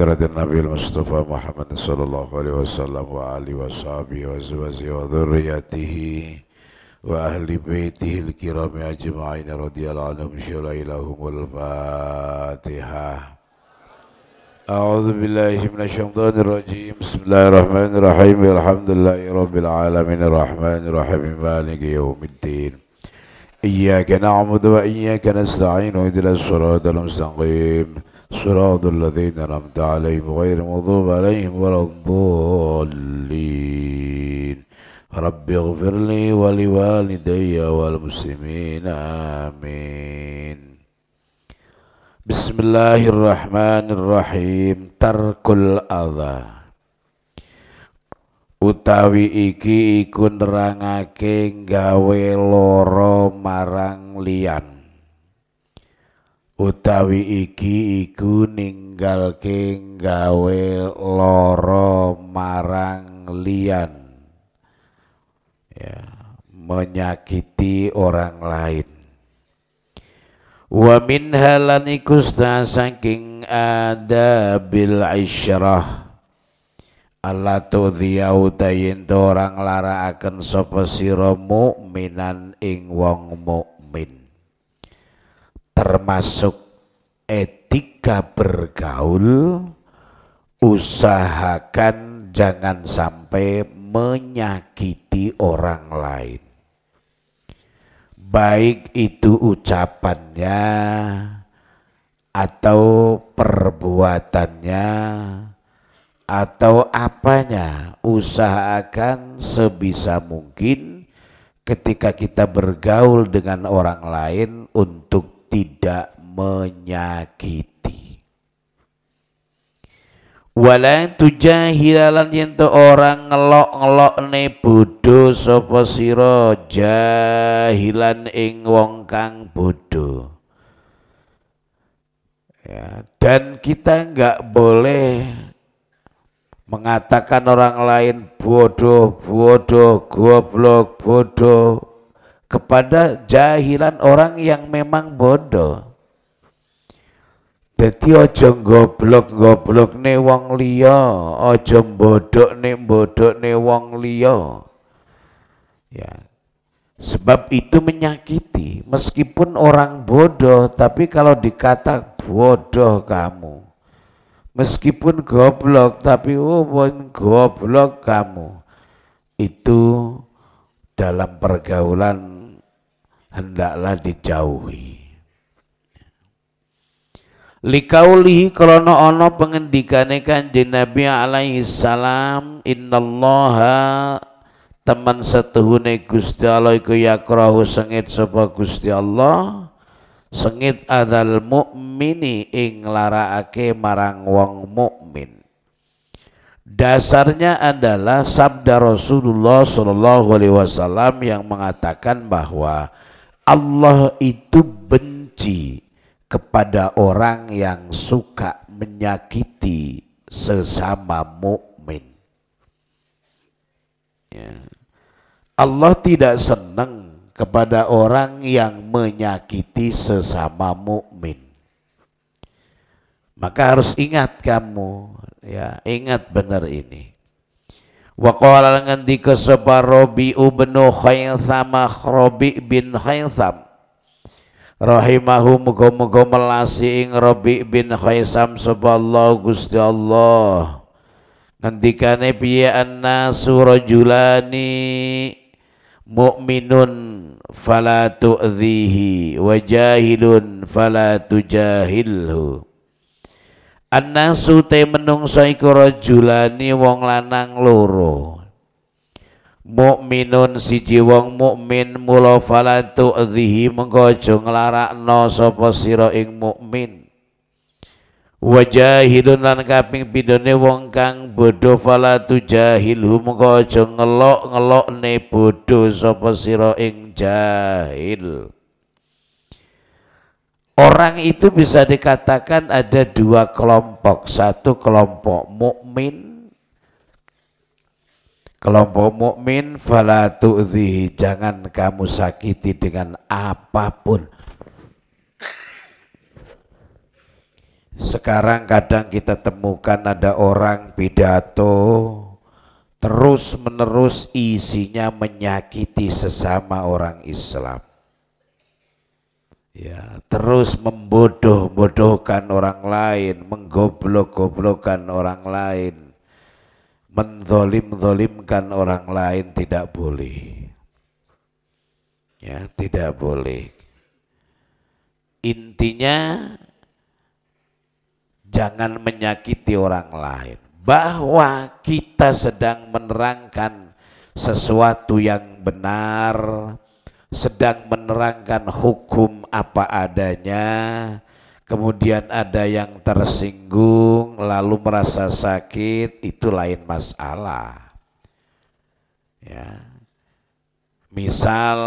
حضرة النبي المصطفى محمد صلى الله عليه وسلم وعلي وصحبه وزوجه وذريته وأهل بيته الكرام أجمعين رضي الله عنهم شرع لهم الفاتحة أعوذ بالله من الشيطان الرجيم بسم الله الرحمن الرحيم الحمد لله رب العالمين الرحمن الرحيم مالك يوم الدين إياك نعبد وإياك نستعين اهدنا الصراط المستقيم صراط الذين أنعمت عليهم غير المغضوب عليهم ولا الضالين رب اغفر لي ولوالدي والمسلمين آمين بسم الله الرحمن الرحيم utawi iki iku nerangake gawe loro marang liyan utawi iki iku ninggalke gawe loro marang lian ya menyakiti orang lain wa min halan iku saking ada bil isyrah Allah dia utayin orang lara akan sapa sira minan ing wong muk termasuk etika bergaul usahakan jangan sampai menyakiti orang lain baik itu ucapannya atau perbuatannya atau apanya usahakan sebisa mungkin ketika kita bergaul dengan orang lain untuk tidak menyakiti. itu jahilan yang tu orang ngelok ne bodho sapa sira jahilan ing wong kang bodho. Ya, dan kita nggak boleh mengatakan orang lain bodoh, bodoh, goblok, bodoh, kepada jahilan orang yang memang bodoh. jadi ojo goblok ne wong liya, ne bodok ne wong liya. Ya. Sebab itu menyakiti, meskipun orang bodoh, tapi kalau dikata bodoh kamu, meskipun goblok, tapi oh goblok kamu, itu dalam pergaulan hendaklah dijauhi likaulihi krono ono pengendikane kanjeng Nabi alaihi salam innallaha teman setuhune Gusti Allah iku yakrahu sengit sapa Gusti Allah sengit adal mukmini ing laraake marang wong mukmin dasarnya adalah sabda Rasulullah Shallallahu Alaihi Wasallam yang mengatakan bahwa Allah itu benci kepada orang yang suka menyakiti sesama mukmin. Ya. Allah tidak senang kepada orang yang menyakiti sesama mukmin. Maka harus ingat kamu, ya, ingat benar ini wa qala ngendika sapa Rabi ibn Khaitham Rabi bin Khaitham rahimahu muga-muga melasi ing Rabi bin Khaisam sapa Allah Gusti Allah ngendikane piye anna surajulani mukminun fala tu'dhihi wa jahilun fala tujahilhu Anasu te menungso iku rajulani wong lanang loro. Mukminun siji wong mukmin mula falatu adhihi mengko aja nglarakno sapa sira ing mukmin. Wajahidun lan kaping pidone wong kang bodho falatu jahilhu mengko aja ngelok-ngelokne bodho sapa sira ing jahil. Orang itu bisa dikatakan ada dua kelompok. Satu kelompok mukmin, kelompok mukmin falatu'zihi, jangan kamu sakiti dengan apapun. Sekarang kadang kita temukan ada orang pidato terus menerus isinya menyakiti sesama orang Islam ya terus membodoh-bodohkan orang lain, menggoblok-goblokkan orang lain, menzolim-zolimkan orang lain tidak boleh. Ya, tidak boleh. Intinya jangan menyakiti orang lain. Bahwa kita sedang menerangkan sesuatu yang benar, sedang menerangkan hukum apa adanya, kemudian ada yang tersinggung lalu merasa sakit itu lain masalah ya misal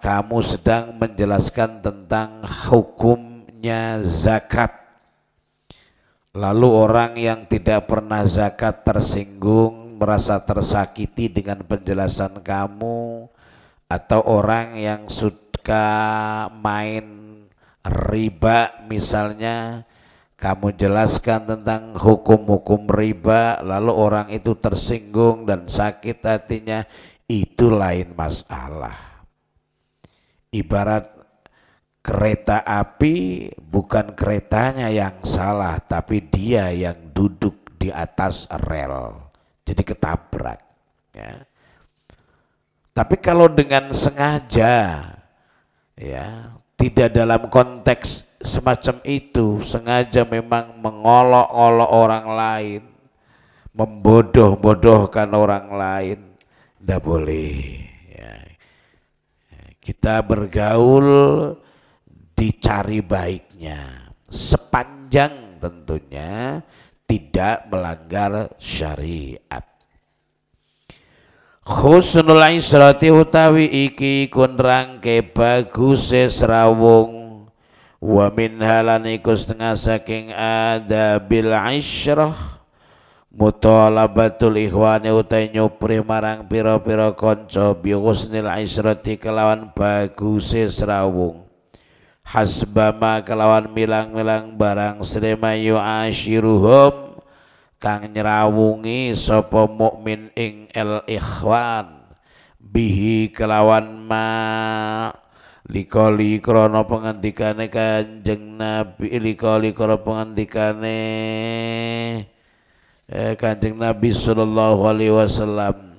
kamu sedang menjelaskan tentang hukumnya zakat lalu orang yang tidak pernah zakat tersinggung merasa tersakiti dengan penjelasan kamu atau orang yang suka main riba misalnya kamu jelaskan tentang hukum-hukum riba lalu orang itu tersinggung dan sakit hatinya itu lain masalah ibarat kereta api bukan keretanya yang salah tapi dia yang duduk di atas rel jadi ketabrak ya tapi kalau dengan sengaja ya, tidak dalam konteks semacam itu, sengaja memang mengolok-olok orang lain, membodoh-bodohkan orang lain, tidak boleh. Ya. Kita bergaul dicari baiknya, sepanjang tentunya tidak melanggar syariat khusnul Israti utawi iki rangke baguse srawung wa min halan iku setengah saking adabil isyrah mutolabatul ikhwani utai nyupri marang piro-piro piro konco bi khusnul israti kelawan baguse srawung hasbama kelawan milang-milang barang sremayu asyiruhum kang nyrawungi sapa mukmin ing al ikhwan bihi kelawan ma likoli krana pengendikane Kanjeng Nabi likoli krana pengendikane eh, Kanjeng Nabi sallallahu alaihi wasallam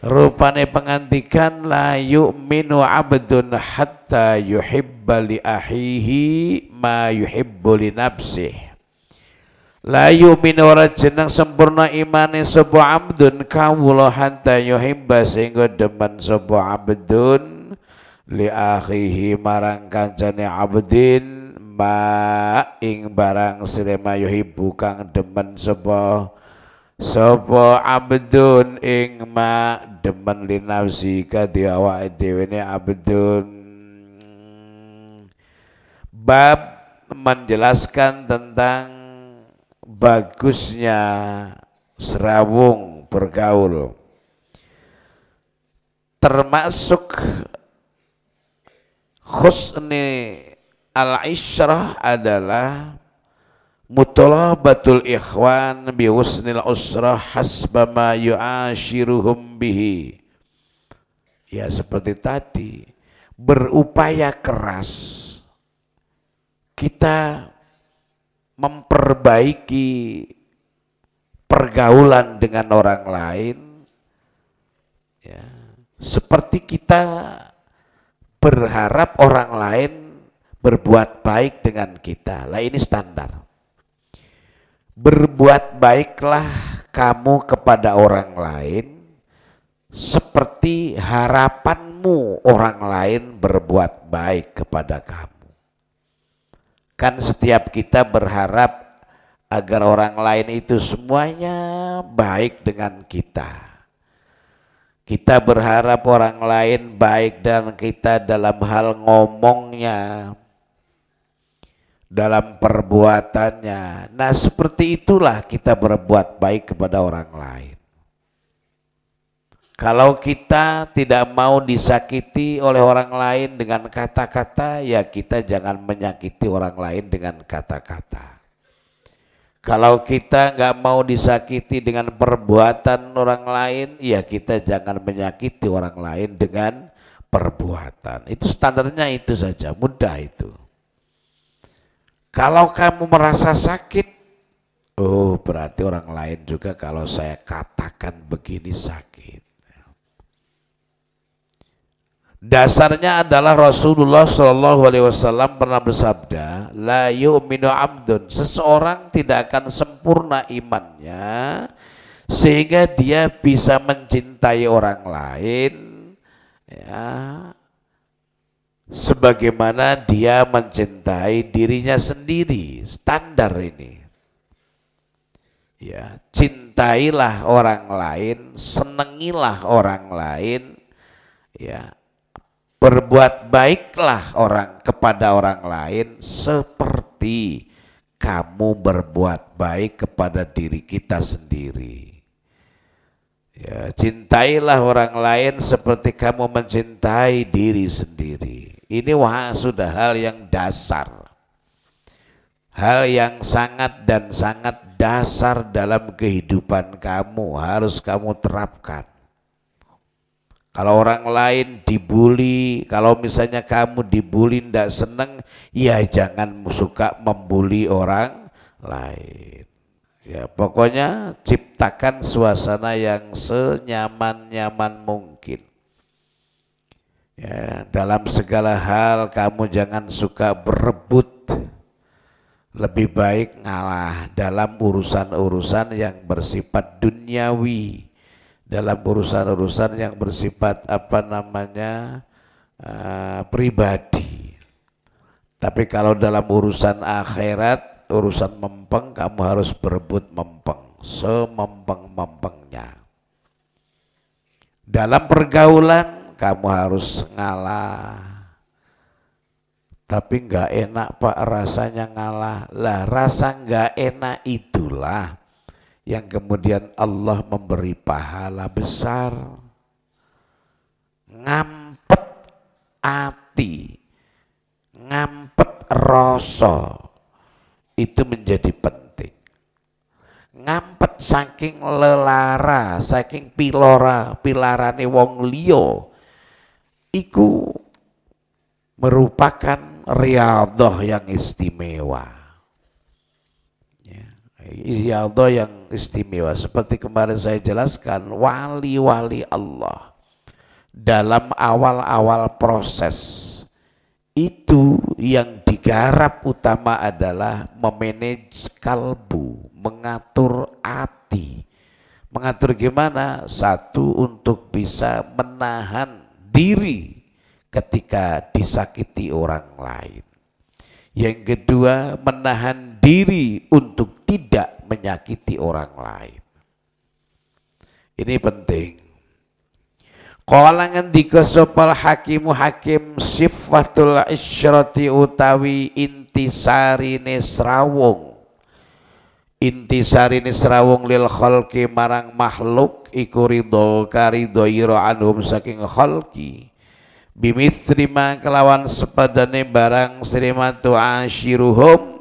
rupane pengantikan la yu'minu abdun hatta yuhibbali ahihi ma yuhibbu li nafsihi La yu'minu ora jeneng sempurna imane sapa abdun kawula hanta yuhimba sehingga demen sapa abdun li akhihi marang kancane abdin ma ing barang sirema yuhibu kang demen sapa sopo abdun ing ma demen li nafsi kadhi awake dhewe ne abdun bab menjelaskan tentang bagusnya serawung bergaul termasuk khusni al-isyrah adalah mutolabatul ikhwan bihusnil usrah hasbama yu'ashiruhum bihi ya seperti tadi berupaya keras kita memperbaiki pergaulan dengan orang lain ya seperti kita berharap orang lain berbuat baik dengan kita lah ini standar berbuat baiklah kamu kepada orang lain seperti harapanmu orang lain berbuat baik kepada kamu Kan setiap kita berharap agar orang lain itu semuanya baik dengan kita. Kita berharap orang lain baik dan kita dalam hal ngomongnya, dalam perbuatannya. Nah, seperti itulah kita berbuat baik kepada orang lain. Kalau kita tidak mau disakiti oleh orang lain dengan kata-kata, ya kita jangan menyakiti orang lain dengan kata-kata. Kalau kita nggak mau disakiti dengan perbuatan orang lain, ya kita jangan menyakiti orang lain dengan perbuatan. Itu standarnya itu saja, mudah itu. Kalau kamu merasa sakit, oh berarti orang lain juga kalau saya katakan begini sakit Dasarnya adalah Rasulullah Shallallahu Alaihi Wasallam pernah bersabda, la yu'minu abdun. Seseorang tidak akan sempurna imannya sehingga dia bisa mencintai orang lain, ya, sebagaimana dia mencintai dirinya sendiri. Standar ini. Ya, cintailah orang lain, senengilah orang lain, ya Berbuat baiklah orang kepada orang lain seperti kamu berbuat baik kepada diri kita sendiri. Ya, cintailah orang lain seperti kamu mencintai diri sendiri. Ini wah sudah hal yang dasar. Hal yang sangat dan sangat dasar dalam kehidupan kamu harus kamu terapkan. Kalau orang lain dibully, kalau misalnya kamu dibully tidak senang, ya jangan suka membuli orang lain. Ya pokoknya ciptakan suasana yang senyaman-nyaman mungkin. Ya, dalam segala hal kamu jangan suka berebut. Lebih baik ngalah dalam urusan-urusan yang bersifat duniawi dalam urusan-urusan yang bersifat apa namanya uh, pribadi. Tapi kalau dalam urusan akhirat, urusan mempeng, kamu harus berebut mempeng, semempeng-mempengnya. Dalam pergaulan, kamu harus ngalah. Tapi enggak enak pak rasanya ngalah. Lah rasa enggak enak itulah yang kemudian Allah memberi pahala besar ngampet ati ngampet rasa itu menjadi penting ngampet saking lelara saking pilora pilarane wong liya iku merupakan riadoh yang istimewa Riyadhah yang istimewa. Seperti kemarin saya jelaskan, wali-wali Allah dalam awal-awal proses itu yang digarap utama adalah memanage kalbu, mengatur hati. Mengatur gimana? Satu untuk bisa menahan diri ketika disakiti orang lain. Yang kedua, menahan diri untuk tidak menyakiti orang lain. Ini penting. Kolangan dikesopal hakimu hakim sifatul isyrati utawi intisari nisrawung. Intisari nisrawung lil khalki marang makhluk iku ridho karidho anhum saking khalki bimitrima kelawan sepadane barang srimatu asyiruhum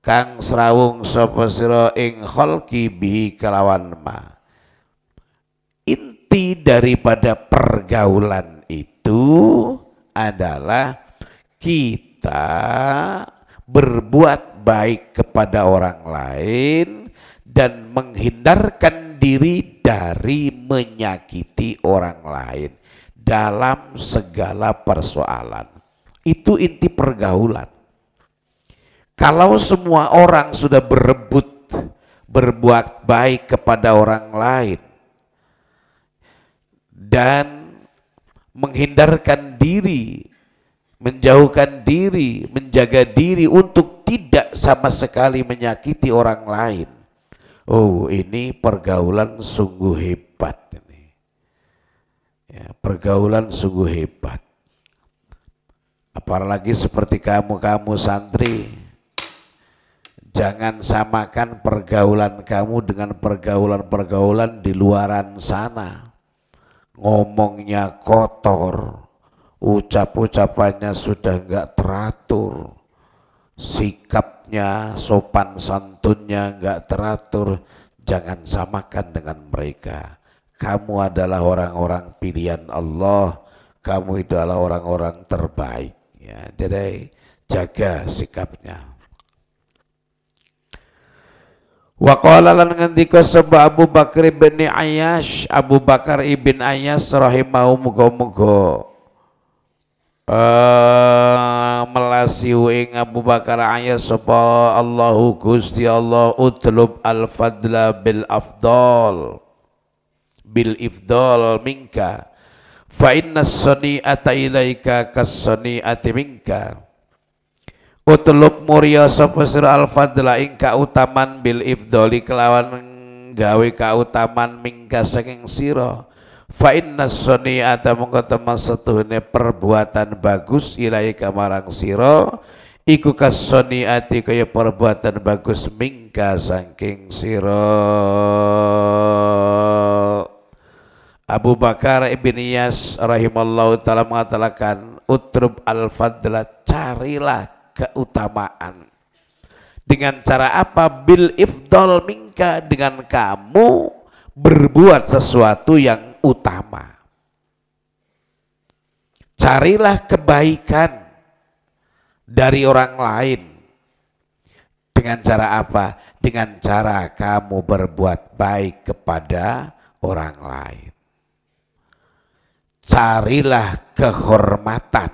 kang srawung sapa sira ing kholqi bi kelawan ma inti daripada pergaulan itu adalah kita berbuat baik kepada orang lain dan menghindarkan diri dari menyakiti orang lain dalam segala persoalan. Itu inti pergaulan. Kalau semua orang sudah berebut berbuat baik kepada orang lain dan menghindarkan diri, menjauhkan diri, menjaga diri untuk tidak sama sekali menyakiti orang lain. Oh, ini pergaulan sungguh hebat. Ya, pergaulan sungguh hebat. Apalagi seperti kamu-kamu santri, jangan samakan pergaulan kamu dengan pergaulan-pergaulan di luaran sana. Ngomongnya kotor, ucap-ucapannya sudah nggak teratur, sikapnya, sopan santunnya nggak teratur, jangan samakan dengan mereka kamu adalah orang-orang pilihan Allah, kamu itu adalah orang-orang terbaik. Ya, jadi jaga sikapnya. Wa qala lan ngendika sebab Abu Bakar bin Ayyash, Abu Bakar ibn Ayyash rahimahu muga-muga uh, eh, melasiu ing Abu Bakar Ayyash sapa Allahu Gusti Allah utlub al fadla bil afdal bil ifdol minka fa inna sani'ata ilaika ati minka utlub murya sapa sira al fadla ingka utaman bil ifdali kelawan gawe utaman mingka saking siro, fa inna ata mongko teman setuhne perbuatan bagus ilaika marang siro, iku ati kaya perbuatan bagus mingka saking sira Abu Bakar ibn Yas rahimallahu taala mengatakan utrub al fadla carilah keutamaan dengan cara apa bil ifdal minka dengan kamu berbuat sesuatu yang utama carilah kebaikan dari orang lain dengan cara apa dengan cara kamu berbuat baik kepada orang lain carilah kehormatan.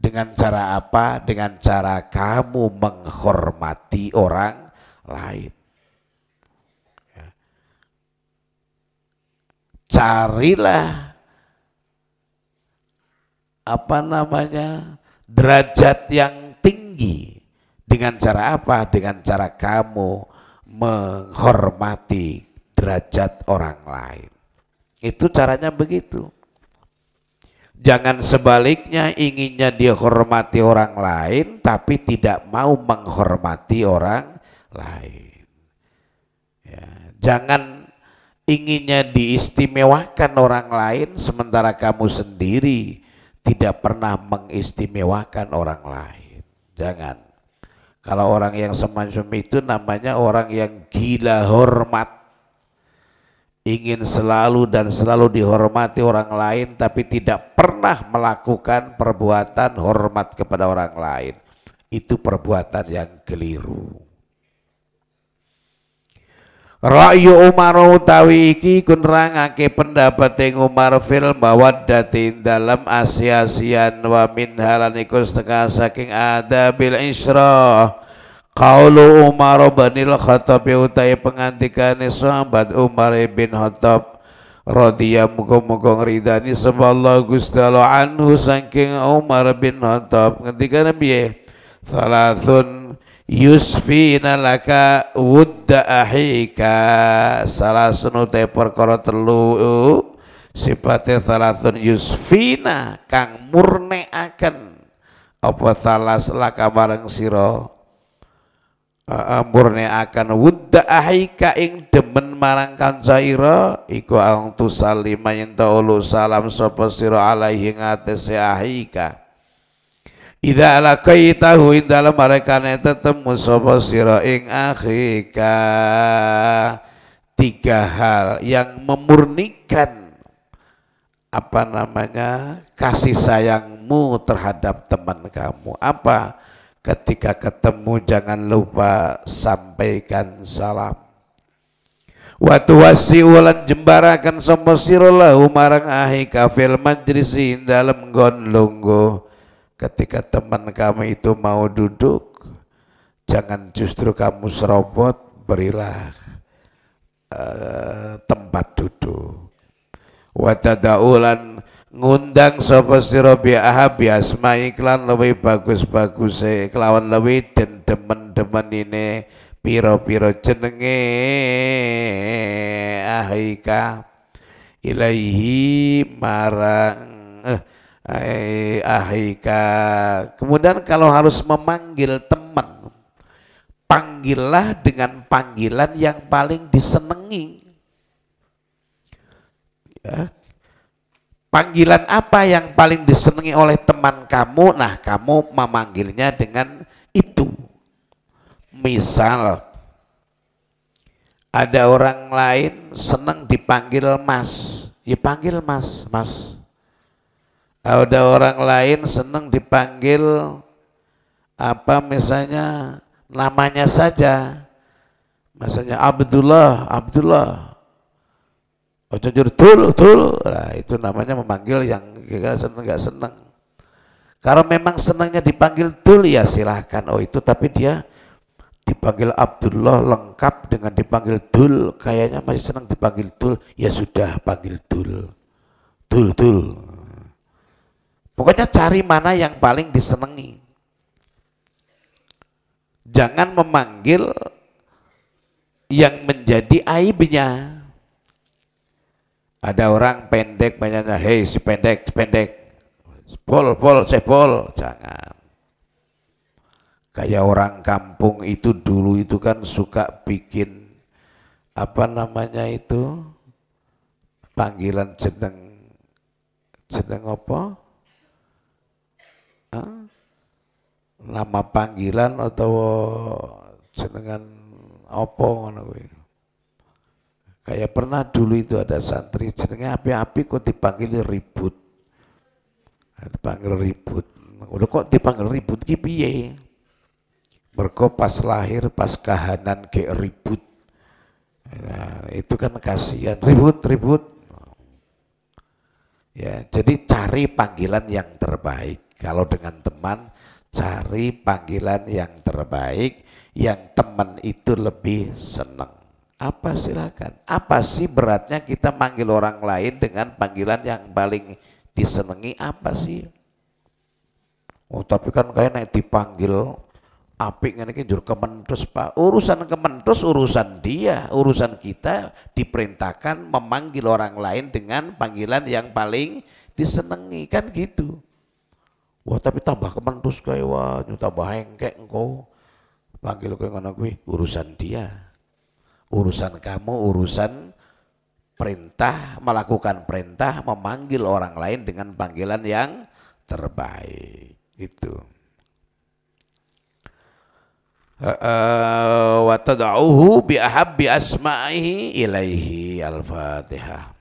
Dengan cara apa? Dengan cara kamu menghormati orang lain. Ya. Carilah apa namanya derajat yang tinggi dengan cara apa? Dengan cara kamu menghormati derajat orang lain. Itu caranya begitu. Jangan sebaliknya inginnya dihormati orang lain tapi tidak mau menghormati orang lain. Ya, jangan inginnya diistimewakan orang lain sementara kamu sendiri tidak pernah mengistimewakan orang lain. Jangan. Kalau orang yang semacam itu namanya orang yang gila hormat ingin selalu dan selalu dihormati orang lain tapi tidak pernah melakukan perbuatan hormat kepada orang lain. Itu perbuatan yang keliru. Rakyu Umar utawi iki ake pendapat yang Umar fil datin dalam asia-asian wa min halan iku setengah saking adabil israh Kaulu Umar bin Khattab ya utai pengantikan sahabat Umar bin Khattab radhiya muga-muga ngridani sapa Allah Gusti anhu saking Umar bin Khattab ketika Nabi eh, salatun yusfina laka wudda ahika salasun utai perkara telu sifate salasun yusfina kang murne akan apa salas laka bareng siro akan wudda ahika ing demen marang kanca ira iku ang tusalima yen ta salam sapa sira alaihi ngatese ahika Ida ala kaitahu ing dalem marekane tetemu sapa sira ing akhika tiga hal yang memurnikan apa namanya kasih sayangmu terhadap teman kamu apa Ketika ketemu jangan lupa sampaikan salam. Watu wasi ulan jembarakan somo sirolahu marang ahi kafil majrisi dalam gon lunggu. Ketika teman kamu itu mau duduk, jangan justru kamu serobot, berilah uh, tempat duduk. Watadaulan ngundang sapa sira bi ahab asma ya, iklan luwih bagus-bagus e kelawan dan teman demen ini piro-piro jenenge eh, ahika ilaihi marang eh, eh ahika kemudian kalau harus memanggil teman panggillah dengan panggilan yang paling disenangi ya, Panggilan apa yang paling disenangi oleh teman kamu? Nah, kamu memanggilnya dengan itu. Misal, ada orang lain senang dipanggil mas. ya panggil mas, mas. Ada orang lain senang dipanggil apa misalnya namanya saja misalnya Abdullah, Abdullah Oh, jujur tul tul nah, itu namanya memanggil yang nggak seneng nggak seneng kalau memang senangnya dipanggil tul ya silahkan oh itu tapi dia dipanggil Abdullah lengkap dengan dipanggil tul kayaknya masih senang dipanggil tul ya sudah panggil tul tul tul pokoknya cari mana yang paling disenangi jangan memanggil yang menjadi aibnya ada orang pendek banyaknya, hei pendek, pendek, pol, pol, cepol, jangan. Kayak orang kampung itu dulu itu kan suka bikin apa namanya itu panggilan jeneng jeneng apa? Hah? Nama panggilan atau jenengan apa ngono kuwi? Kayak pernah dulu itu ada santri jenenge api-api kok dipanggil ribut. Nah, dipanggil ribut. Udah kok dipanggil ribut ki piye? Mergo pas lahir pas kahanan ke ribut. Nah, itu kan kasihan ribut ribut. Ya, jadi cari panggilan yang terbaik. Kalau dengan teman cari panggilan yang terbaik yang teman itu lebih senang. Apa silakan. Apa sih beratnya kita manggil orang lain dengan panggilan yang paling disenangi apa sih? Oh, tapi kan kayak naik dipanggil apik ngene iki njur kementus Pak. Urusan kementus urusan dia, urusan kita diperintahkan memanggil orang lain dengan panggilan yang paling disenangi kan gitu. Wah, tapi tambah kementus kayak wah, tambah engkek engkau. Panggil kowe ngono kuwi urusan dia. Urusan kamu urusan perintah, melakukan perintah, memanggil orang lain dengan panggilan yang terbaik. Itu. Eh, eh, wa tad'uhu bi ahabbi asma'ihi ilaihi al-Fatihah.